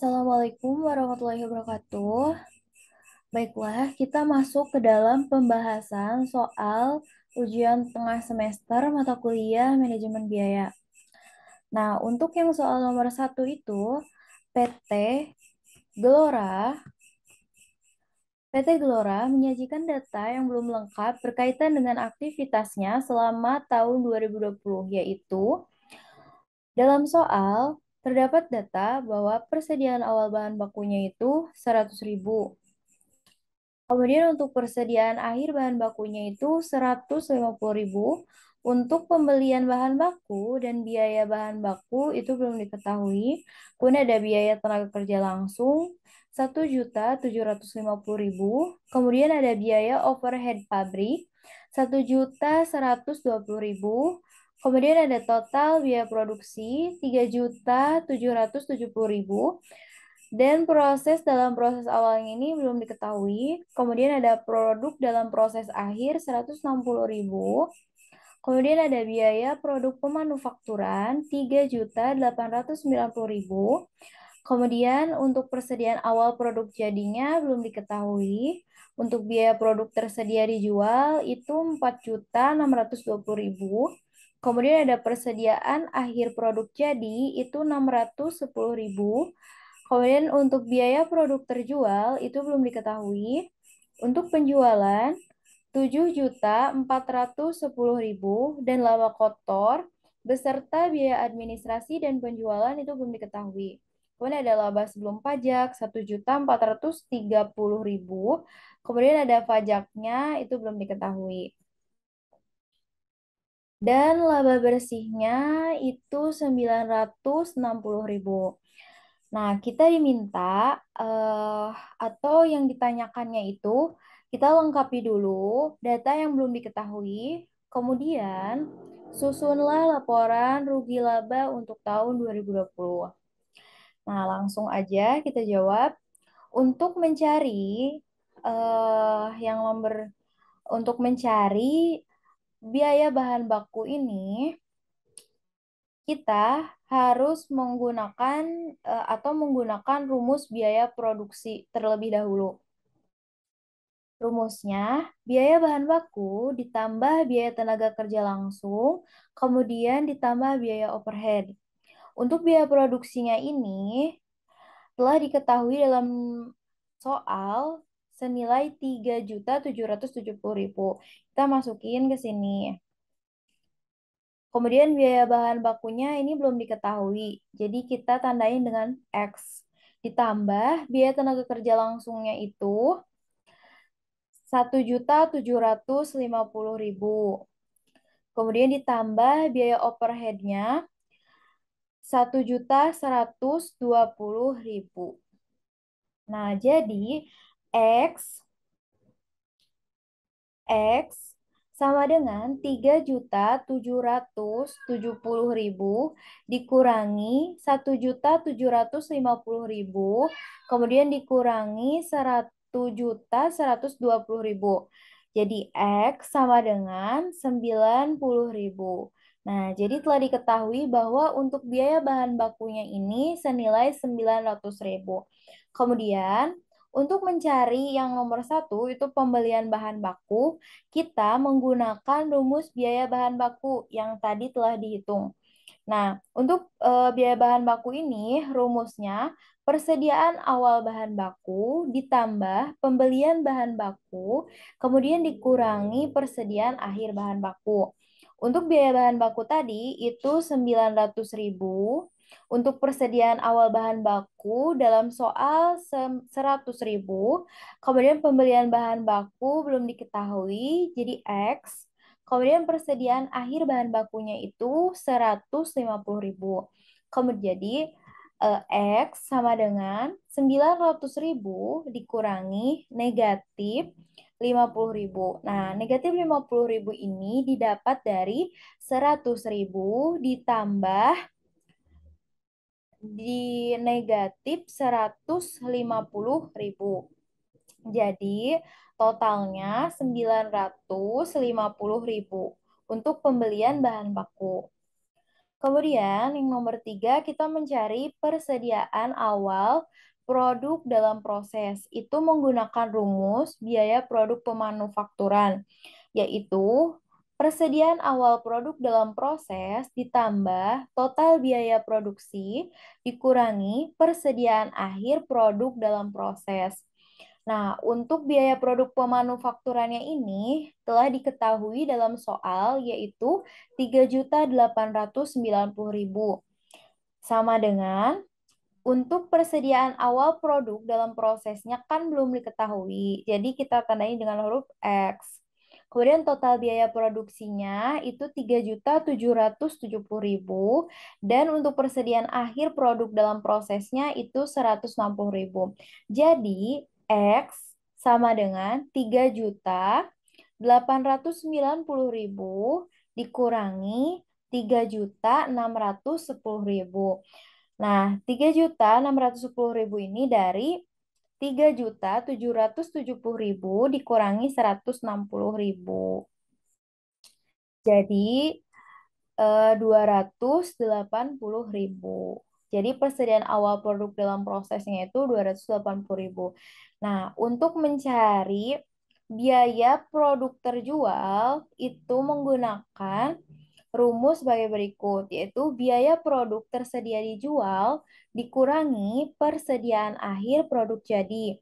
Assalamualaikum warahmatullahi wabarakatuh. Baiklah, kita masuk ke dalam pembahasan soal ujian tengah semester mata kuliah manajemen biaya. Nah, untuk yang soal nomor satu itu, PT Gelora PT Gelora menyajikan data yang belum lengkap berkaitan dengan aktivitasnya selama tahun 2020, yaitu dalam soal terdapat data bahwa persediaan awal bahan bakunya itu 100.000. Kemudian untuk persediaan akhir bahan bakunya itu 150.000 untuk pembelian bahan baku dan biaya bahan baku itu belum diketahui. Kemudian ada biaya tenaga kerja langsung 1.750.000, kemudian ada biaya overhead pabrik 1.120.000, Kemudian ada total biaya produksi 3.770.000 dan proses dalam proses awal ini belum diketahui. Kemudian ada produk dalam proses akhir 160.000. Kemudian ada biaya produk pemanufakturan 3.890.000. Kemudian untuk persediaan awal produk jadinya belum diketahui. Untuk biaya produk tersedia dijual itu 4.620.000 Kemudian ada persediaan akhir produk jadi itu 610.000. Kemudian untuk biaya produk terjual itu belum diketahui. Untuk penjualan 7.410.000 dan laba kotor beserta biaya administrasi dan penjualan itu belum diketahui. Kemudian ada laba sebelum pajak 1.430.000. Kemudian ada pajaknya itu belum diketahui dan laba bersihnya itu 960.000. Nah, kita diminta uh, atau yang ditanyakannya itu kita lengkapi dulu data yang belum diketahui, kemudian susunlah laporan rugi laba untuk tahun 2020. Nah, langsung aja kita jawab. Untuk mencari uh, yang nomor untuk mencari biaya bahan baku ini kita harus menggunakan eh, atau menggunakan rumus biaya produksi terlebih dahulu. Rumusnya, biaya bahan baku ditambah biaya tenaga kerja langsung, kemudian ditambah biaya overhead. Untuk biaya produksinya ini telah diketahui dalam soal senilai juta 3.770.000. Kita masukin ke sini. Kemudian biaya bahan bakunya ini belum diketahui. Jadi kita tandain dengan X. Ditambah biaya tenaga kerja langsungnya itu juta 1.750.000. Kemudian ditambah biaya overheadnya juta 1.120.000. Nah, jadi X X sama dengan 3.770.000 dikurangi 1.750.000 kemudian dikurangi ribu Jadi X sama dengan 90.000. Nah, jadi telah diketahui bahwa untuk biaya bahan bakunya ini senilai 900.000. Kemudian untuk mencari yang nomor satu, itu pembelian bahan baku, kita menggunakan rumus biaya bahan baku yang tadi telah dihitung. Nah, untuk e, biaya bahan baku ini, rumusnya persediaan awal bahan baku ditambah pembelian bahan baku, kemudian dikurangi persediaan akhir bahan baku. Untuk biaya bahan baku tadi itu 900000 ribu untuk persediaan awal bahan baku dalam soal 100.000, kemudian pembelian bahan baku belum diketahui, jadi X. Kemudian persediaan akhir bahan bakunya itu 150.000. Kemudian jadi eh, X sama dengan 900.000 dikurangi negatif 50.000. Nah, negatif 50.000 ini didapat dari 100.000 ditambah di negatif 150.000. ribu. Jadi totalnya 950.000 ribu untuk pembelian bahan baku. Kemudian yang nomor tiga kita mencari persediaan awal produk dalam proses. Itu menggunakan rumus biaya produk pemanufakturan, yaitu Persediaan awal produk dalam proses ditambah total biaya produksi dikurangi persediaan akhir produk dalam proses. Nah, untuk biaya produk pemanufakturannya ini telah diketahui dalam soal yaitu 3.890.000 sama dengan untuk persediaan awal produk dalam prosesnya kan belum diketahui. Jadi kita tandai dengan huruf X. Kemudian total biaya produksinya itu 3.770.000 dan untuk persediaan akhir produk dalam prosesnya itu 160.000. Jadi X sama dengan 3.890.000 dikurangi 3.610.000. Nah, 3.610.000 ini dari 3.770.000 dikurangi 160.000. Jadi eh, 280.000. Jadi persediaan awal produk dalam prosesnya itu 280.000. Nah, untuk mencari biaya produk terjual itu menggunakan rumus sebagai berikut, yaitu biaya produk tersedia dijual dikurangi persediaan akhir produk jadi.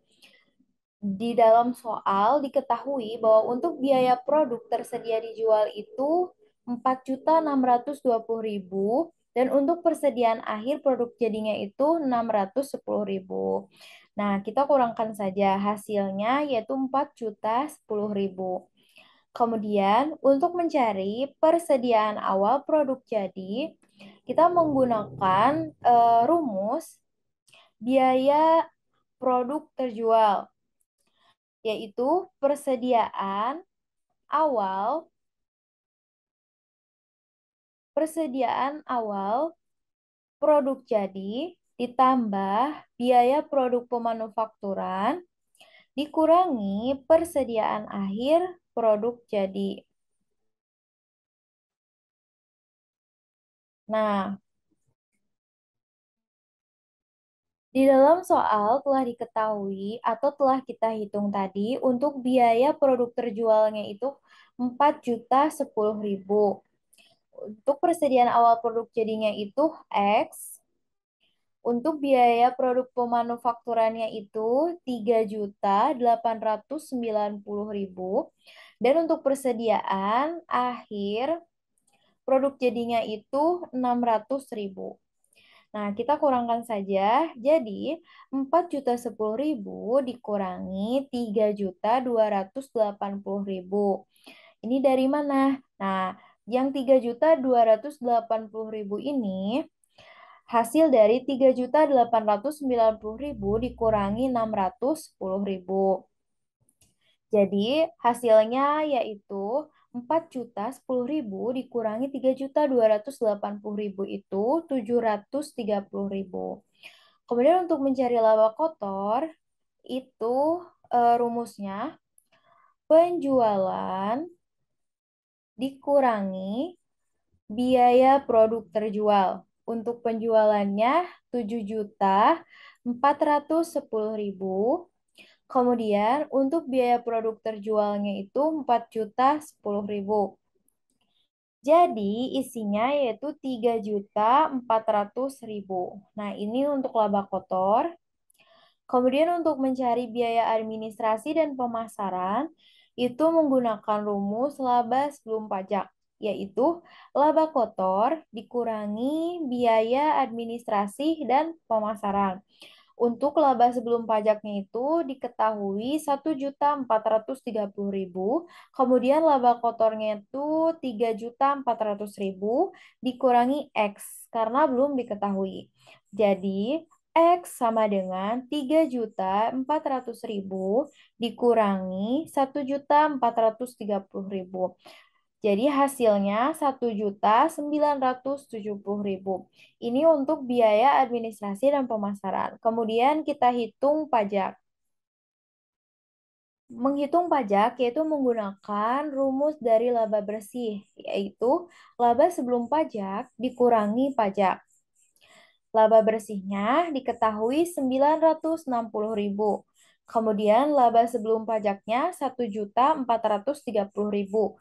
Di dalam soal diketahui bahwa untuk biaya produk tersedia dijual itu 4.620.000 dan untuk persediaan akhir produk jadinya itu 610.000. Nah, kita kurangkan saja hasilnya yaitu juta ribu Kemudian, untuk mencari persediaan awal produk jadi, kita menggunakan e, rumus biaya produk terjual, yaitu persediaan awal persediaan awal produk jadi ditambah biaya produk pemanufakturan dikurangi persediaan akhir produk jadi. Nah, Di dalam soal telah diketahui atau telah kita hitung tadi untuk biaya produk terjualnya itu empat juta sepuluh ribu. Untuk persediaan awal produk jadinya itu X. Untuk biaya produk pemanufakturannya itu 3.890.000. juta puluh ribu. Dan untuk persediaan akhir produk jadinya itu 600.000. Nah, kita kurangkan saja. Jadi, 4 juta 10 ribu dikurangi 3 juta 280 ribu. Ini dari mana? Nah, yang 3 juta 280 ribu ini hasil dari 3 juta 890 ribu dikurangi 610 ribu. Jadi hasilnya yaitu 4 juta 10 ribu dikurangi 3 juta 280 ribu itu 730 ribu. Kemudian untuk mencari laba kotor itu e, rumusnya penjualan dikurangi biaya produk terjual. Untuk penjualannya 7 juta 410 ribu Kemudian untuk biaya produk terjualnya itu 4 juta 10 ribu. Jadi isinya yaitu 3 juta 400 ribu. Nah ini untuk laba kotor. Kemudian untuk mencari biaya administrasi dan pemasaran itu menggunakan rumus laba sebelum pajak, yaitu laba kotor dikurangi biaya administrasi dan pemasaran. Untuk laba sebelum pajaknya itu diketahui 1.430.000, kemudian laba kotornya itu 3.400.000 dikurangi X karena belum diketahui. Jadi X sama dengan 3.400.000 dikurangi 1.430.000. Jadi hasilnya 1.970.000. Ini untuk biaya administrasi dan pemasaran. Kemudian kita hitung pajak. Menghitung pajak yaitu menggunakan rumus dari laba bersih, yaitu laba sebelum pajak dikurangi pajak. Laba bersihnya diketahui 960.000. Kemudian laba sebelum pajaknya 1.430.000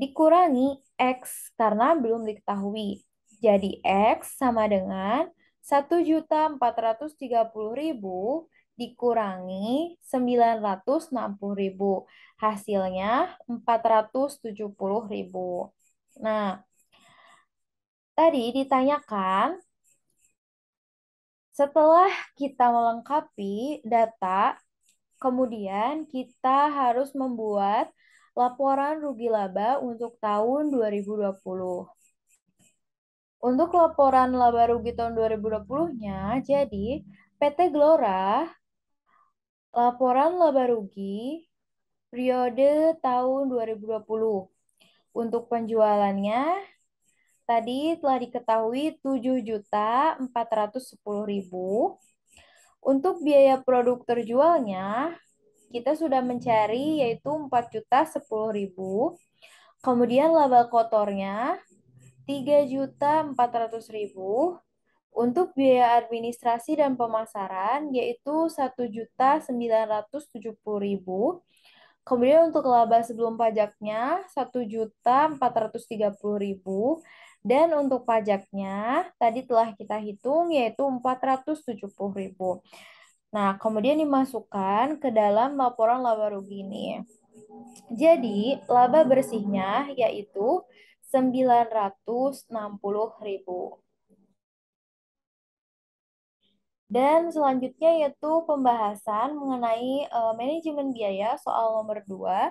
dikurangi X karena belum diketahui. Jadi X sama dengan 1.430.000 dikurangi 960.000. Hasilnya 470.000. Nah, tadi ditanyakan setelah kita melengkapi data, kemudian kita harus membuat laporan rugi laba untuk tahun 2020. Untuk laporan laba rugi tahun 2020-nya, jadi PT Glora laporan laba rugi periode tahun 2020. Untuk penjualannya tadi telah diketahui 7.410.000. Untuk biaya produk terjualnya kita sudah mencari yaitu 4 juta 10 ribu. Kemudian laba kotornya 3 juta 400 ribu. Untuk biaya administrasi dan pemasaran yaitu 1 juta 970 ribu. Kemudian untuk laba sebelum pajaknya 1 juta 430 ribu. Dan untuk pajaknya tadi telah kita hitung yaitu 470 ribu. Nah, kemudian dimasukkan ke dalam laporan laba rugi ini. Jadi, laba bersihnya yaitu 960.000. Dan selanjutnya yaitu pembahasan mengenai uh, manajemen biaya soal nomor 2.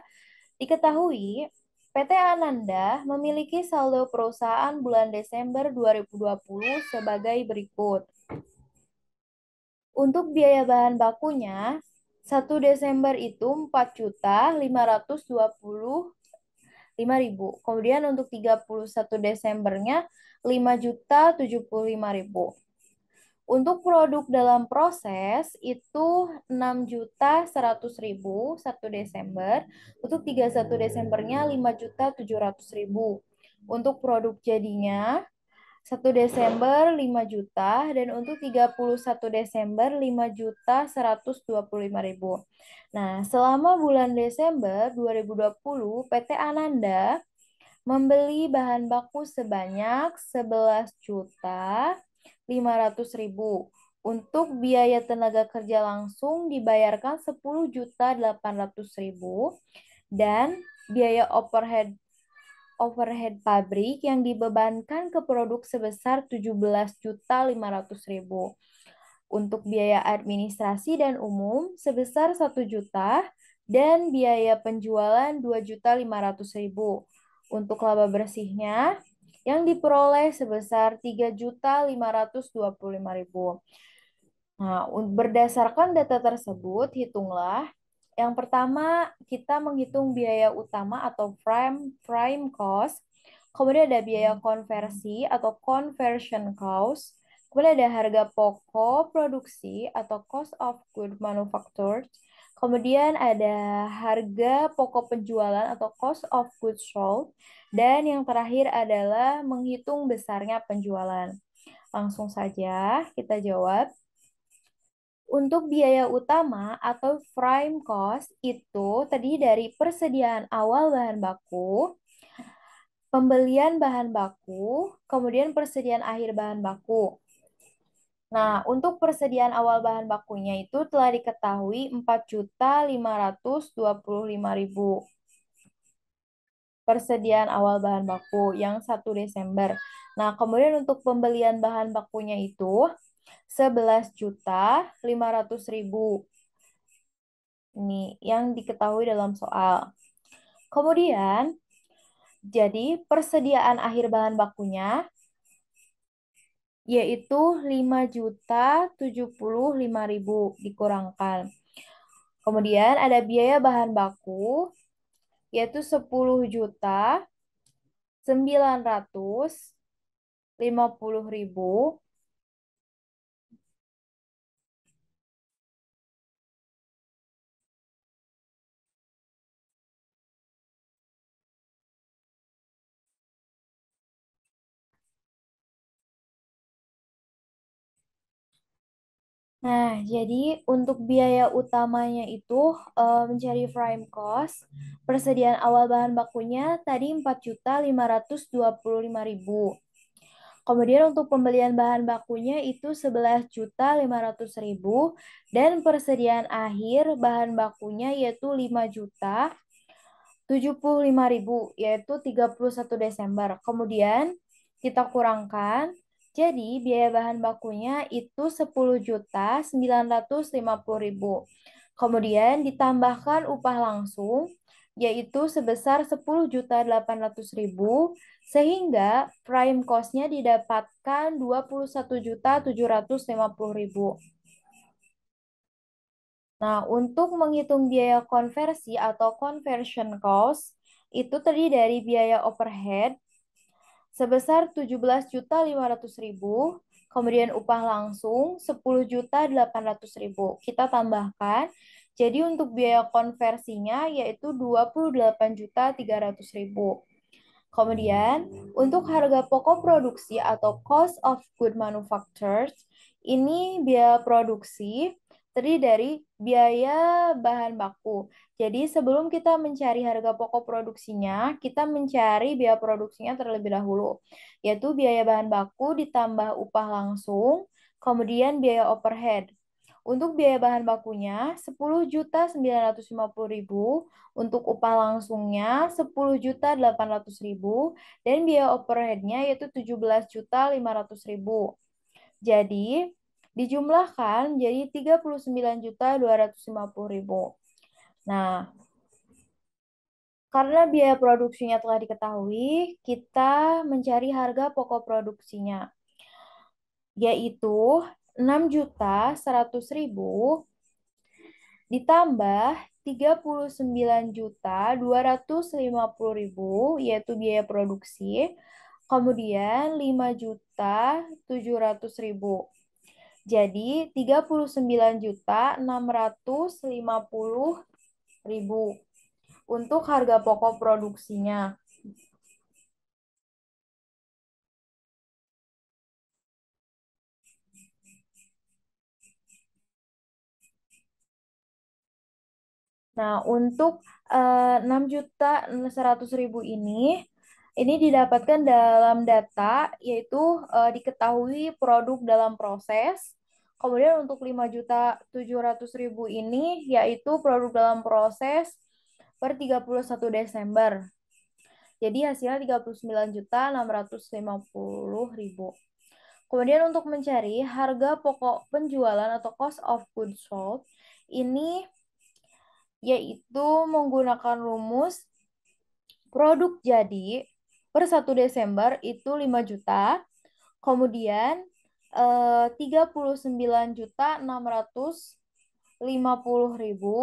Diketahui PT Ananda memiliki saldo perusahaan bulan Desember 2020 sebagai berikut. Untuk biaya bahan bakunya, 1 Desember itu 4 juta 525 ribu. Kemudian untuk 31 Desembernya 5 juta 75 Untuk produk dalam proses itu 6 juta 100 1 Desember. Untuk 31 Desembernya 5 juta 700 Untuk produk jadinya 1 Desember 5 juta dan untuk 31 Desember 5 juta 125 ribu. Nah, selama bulan Desember 2020 PT Ananda membeli bahan baku sebanyak 11 juta 500 ribu. Untuk biaya tenaga kerja langsung dibayarkan 10 juta 800 ribu dan biaya overhead overhead pabrik yang dibebankan ke produk sebesar 17.500.000 untuk biaya administrasi dan umum sebesar 1 juta dan biaya penjualan 2.500.000 untuk laba bersihnya yang diperoleh sebesar 3.525.000. Nah, berdasarkan data tersebut, hitunglah yang pertama, kita menghitung biaya utama atau prime prime cost. Kemudian ada biaya hmm. konversi atau conversion cost. Kemudian ada harga pokok produksi atau cost of good manufactured. Kemudian ada harga pokok penjualan atau cost of goods sold. Dan yang terakhir adalah menghitung besarnya penjualan. Langsung saja kita jawab. Untuk biaya utama atau prime cost itu tadi dari persediaan awal bahan baku, pembelian bahan baku, kemudian persediaan akhir bahan baku. Nah, hmm. untuk persediaan awal bahan bakunya itu telah diketahui 4.525.000 persediaan awal bahan baku yang 1 Desember. Nah, kemudian untuk pembelian bahan bakunya itu 11 juta 500 ribu. Ini yang diketahui dalam soal. Kemudian, jadi persediaan akhir bahan bakunya yaitu 5 juta 75 ribu dikurangkan. Kemudian ada biaya bahan baku yaitu 10 juta 950 ribu Nah, jadi untuk biaya utamanya itu uh, mencari prime cost, persediaan awal bahan bakunya tadi 4.525.000. Kemudian untuk pembelian bahan bakunya itu sebelas juta lima ratus ribu dan persediaan akhir bahan bakunya yaitu lima juta tujuh puluh lima ribu yaitu 31 Desember. Kemudian kita kurangkan jadi biaya bahan bakunya itu 10 juta Kemudian ditambahkan upah langsung yaitu sebesar 10 juta sehingga prime cost-nya didapatkan 21 juta Nah, untuk menghitung biaya konversi atau conversion cost itu terdiri dari biaya overhead sebesar 17.500.000, kemudian upah langsung 10.800.000. Kita tambahkan, jadi untuk biaya konversinya yaitu 28.300.000. Kemudian, untuk harga pokok produksi atau cost of good manufactured, ini biaya produksi terdiri dari biaya bahan baku. Jadi sebelum kita mencari harga pokok produksinya, kita mencari biaya produksinya terlebih dahulu, yaitu biaya bahan baku ditambah upah langsung, kemudian biaya overhead. Untuk biaya bahan bakunya 10.950.000, untuk upah langsungnya 10.800.000 dan biaya overheadnya yaitu 17.500.000. Jadi, dijumlahkan jadi 39.250.000. Nah, karena biaya produksinya telah diketahui, kita mencari harga pokok produksinya, yaitu 6.100.000 ditambah 39.250.000 yaitu biaya produksi, kemudian 5.700.000. Jadi 39.650.000 untuk harga pokok produksinya. Nah, untuk eh, juta eh, ribu ini ini didapatkan dalam data, yaitu uh, diketahui produk dalam proses. Kemudian untuk 5.700.000 ini, yaitu produk dalam proses per 31 Desember. Jadi hasilnya 39.650.000. Kemudian untuk mencari harga pokok penjualan atau cost of goods sold ini yaitu menggunakan rumus produk jadi per 1 Desember itu 5 juta. Kemudian eh, sembilan juta puluh ribu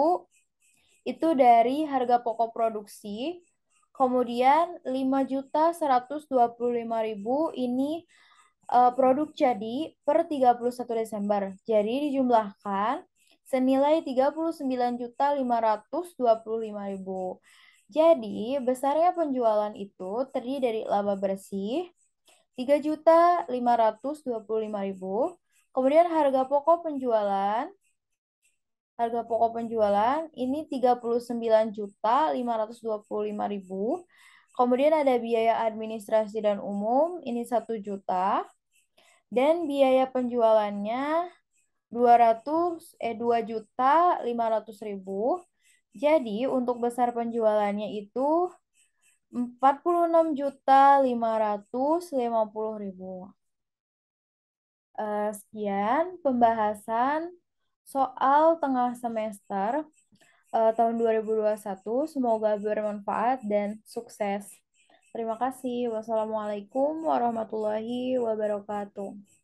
itu dari harga pokok produksi. Kemudian lima juta lima ribu ini eh, produk jadi per 31 Desember. Jadi dijumlahkan senilai 39.525.000. Jadi, besarnya penjualan itu terdiri dari laba bersih 3.525.000, kemudian harga pokok penjualan harga pokok penjualan ini 39.525.000. Kemudian ada biaya administrasi dan umum ini 1 juta. Dan biaya penjualannya 200 eh 2 juta 500 ribu. Jadi untuk besar penjualannya itu 46.550.000. Uh, eh, sekian pembahasan soal tengah semester uh, tahun 2021. Semoga bermanfaat dan sukses. Terima kasih. Wassalamualaikum warahmatullahi wabarakatuh.